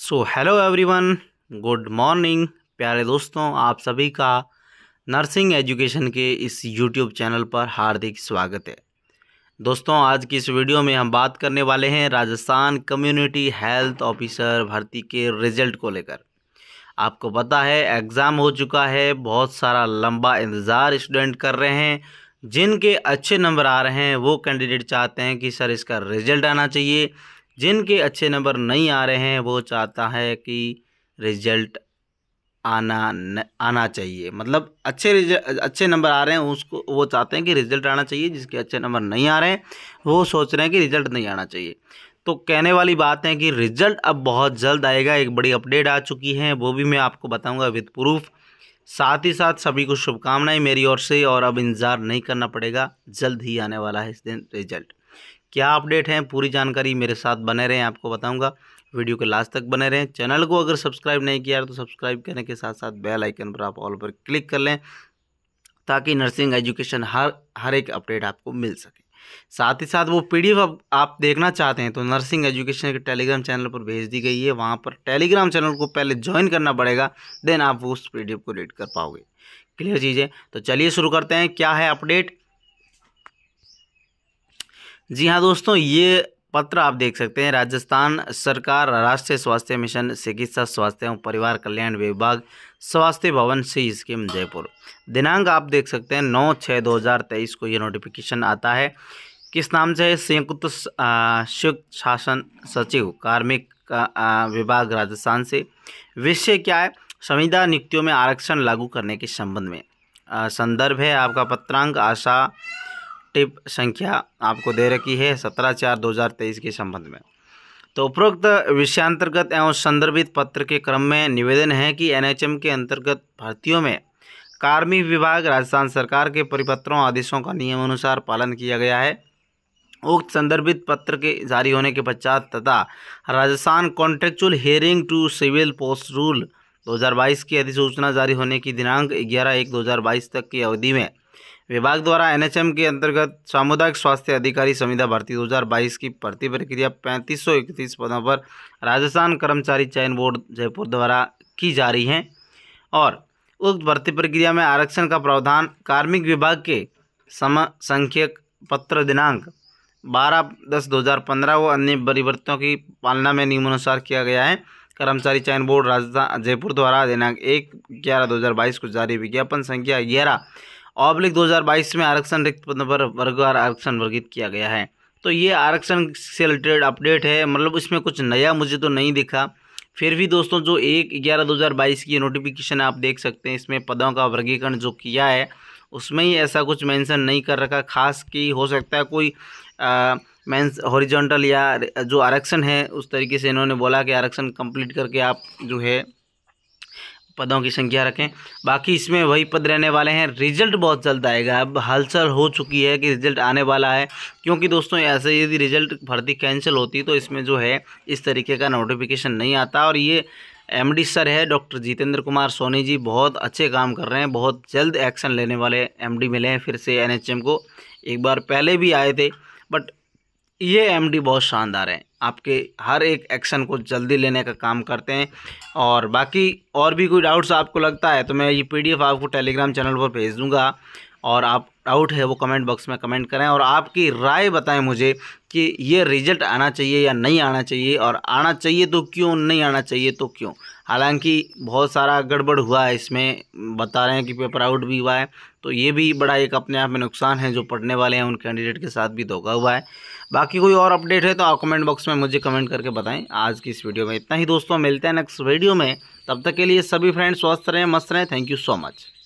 सो hello everyone good morning प्यारे दोस्तों आप सभी का नर्सिंग एजुकेशन के इस यूट्यूब चैनल पर हार्दिक स्वागत है दोस्तों आज की इस वीडियो में हम बात करने वाले हैं राजस्थान कम्युनिटी हेल्थ ऑफिसर भर्ती के रिजल्ट को लेकर आपको पता है एग्ज़ाम हो चुका है बहुत सारा लंबा इंतज़ार स्टूडेंट कर रहे हैं जिनके अच्छे नंबर आ रहे हैं वो कैंडिडेट चाहते हैं कि सर इसका रिजल्ट आना चाहिए जिनके अच्छे नंबर नहीं आ रहे हैं वो चाहता है कि रिजल्ट आना न, आना चाहिए मतलब अच्छे अच्छे नंबर आ रहे हैं उसको वो चाहते हैं कि रिजल्ट आना चाहिए जिसके अच्छे नंबर नहीं आ रहे हैं वो सोच रहे हैं कि रिजल्ट नहीं आना चाहिए तो कहने वाली बात है कि रिजल्ट अब बहुत जल्द आएगा एक बड़ी अपडेट आ चुकी है वो भी मैं आपको बताऊँगा विद प्रूफ साथ ही साथ सभी को शुभकामनाएं मेरी ओर से और अब इंतज़ार नहीं करना पड़ेगा जल्द ही आने वाला है इस दिन रिजल्ट क्या अपडेट हैं पूरी जानकारी मेरे साथ बने रहें आपको बताऊंगा वीडियो के लास्ट तक बने रहें चैनल को अगर सब्सक्राइब नहीं किया तो सब्सक्राइब करने के साथ साथ बेल आइकन पर आप ऑल पर क्लिक कर लें ताकि नर्सिंग एजुकेशन हर हर एक अपडेट आपको मिल सके साथ ही साथ वो पीडीएफ आप, आप देखना चाहते हैं तो नर्सिंग एजुकेशन के टेलीग्राम चैनल पर भेज दी गई है वहाँ पर टेलीग्राम चैनल को पहले ज्वाइन करना पड़ेगा देन आप उस पीडीएफ को रीड कर पाओगे क्लियर चीज़ें तो चलिए शुरू करते हैं क्या है अपडेट जी हाँ दोस्तों ये पत्र आप देख सकते हैं राजस्थान सरकार राष्ट्रीय स्वास्थ्य मिशन चिकित्सा स्वास्थ्य एवं परिवार कल्याण विभाग स्वास्थ्य भवन सी स्कीम जयपुर दिनांक आप देख सकते हैं नौ छः दो हज़ार तेईस को ये नोटिफिकेशन आता है किस नाम से है संयुक्त संयुक्त शासन सचिव कार्मिक विभाग राजस्थान से विषय क्या है संविधान नियुक्तियों में आरक्षण लागू करने के संबंध में संदर्भ है आपका पत्रांक आशा टिप संख्या आपको दे रखी है सत्रह चार दो हज़ार तेईस के संबंध में तो उपरोक्त विषयांतर्गत एवं संदर्भित पत्र के क्रम में निवेदन है कि एनएचएम के अंतर्गत भर्तियों में कार्मिक विभाग राजस्थान सरकार के परिपत्रों आदेशों का नियमानुसार पालन किया गया है उक्त संदर्भित पत्र के जारी होने के पश्चात तथा Rajasthan contractual hiring to civil post rule 2022 की अधिसूचना जारी होने की दिनांक 11 एक 2022 तक की अवधि में विभाग द्वारा एनएचएम के अंतर्गत सामुदायिक स्वास्थ्य अधिकारी संविदा भर्ती 2022 की भर्ती प्रक्रिया पैंतीस सौ इकतीस पदों पर राजस्थान कर्मचारी चयन बोर्ड जयपुर द्वारा की जा रही है और उक्त भर्ती प्रक्रिया में आरक्षण का प्रावधान कार्मिक विभाग के सम संख्यक पत्र दिनांक बारह दस 2015 व अन्य परिवर्तनों की पालना में नियमानुसार किया गया है कर्मचारी चयन बोर्ड राजस्थान जयपुर द्वारा दिनांक एक ग्यारह दो हज़ार बाईस को जारी विज्ञापन संख्या ग्यारह ऑब्लिक 2022 में आरक्षण रिक्त पद पर वर्गवार आरक्षण वर्गित किया गया है तो ये आरक्षण से रिलेटेड अपडेट है मतलब इसमें कुछ नया मुझे तो नहीं दिखा फिर भी दोस्तों जो एक ग्यारह दो हज़ार बाईस की नोटिफिकेशन आप देख सकते हैं इसमें पदों का वर्गीकरण जो किया है उसमें ही ऐसा कुछ मेंशन नहीं कर रखा खास कि हो सकता है कोई मेंस हॉरिजॉन्टल या जो आरक्षण है उस तरीके से इन्होंने बोला कि आरक्षण कंप्लीट करके आप जो है पदों की संख्या रखें बाकी इसमें वही पद रहने वाले हैं रिजल्ट बहुत जल्द आएगा अब हलचल हो चुकी है कि रिजल्ट आने वाला है क्योंकि दोस्तों ऐसे यदि रिजल्ट भर्ती कैंसिल होती तो इसमें जो है इस तरीके का नोटिफिकेशन नहीं आता और ये एम सर है डॉक्टर जितेंद्र कुमार सोनी जी बहुत अच्छे काम कर रहे हैं बहुत जल्द एक्शन लेने वाले एम मिले हैं फिर से एन को एक बार पहले भी आए थे बट ये एमडी बहुत शानदार हैं आपके हर एक एक्शन को जल्दी लेने का काम करते हैं और बाकी और भी कोई डाउट्स आपको लगता है तो मैं ये पीडीएफ आपको टेलीग्राम चैनल पर भेज दूँगा और आप डाउट है वो कमेंट बॉक्स में कमेंट करें और आपकी राय बताएं मुझे कि ये रिजल्ट आना चाहिए या नहीं आना चाहिए और आना चाहिए तो क्यों नहीं आना चाहिए तो क्यों हालांकि बहुत सारा गड़बड़ हुआ है इसमें बता रहे हैं कि पेपर आउट भी हुआ है तो ये भी बड़ा एक अपने आप में नुकसान है जो पढ़ने वाले हैं उन कैंडिडेट के साथ भी धोखा हुआ है बाकी कोई और अपडेट है तो आप कमेंट बॉक्स में मुझे कमेंट करके बताएं आज की इस वीडियो में इतना ही दोस्तों मिलते हैं नेक्स्ट वीडियो में तब तक के लिए सभी फ्रेंड्स स्वस्थ रहें मस्त रहें थैंक यू सो मच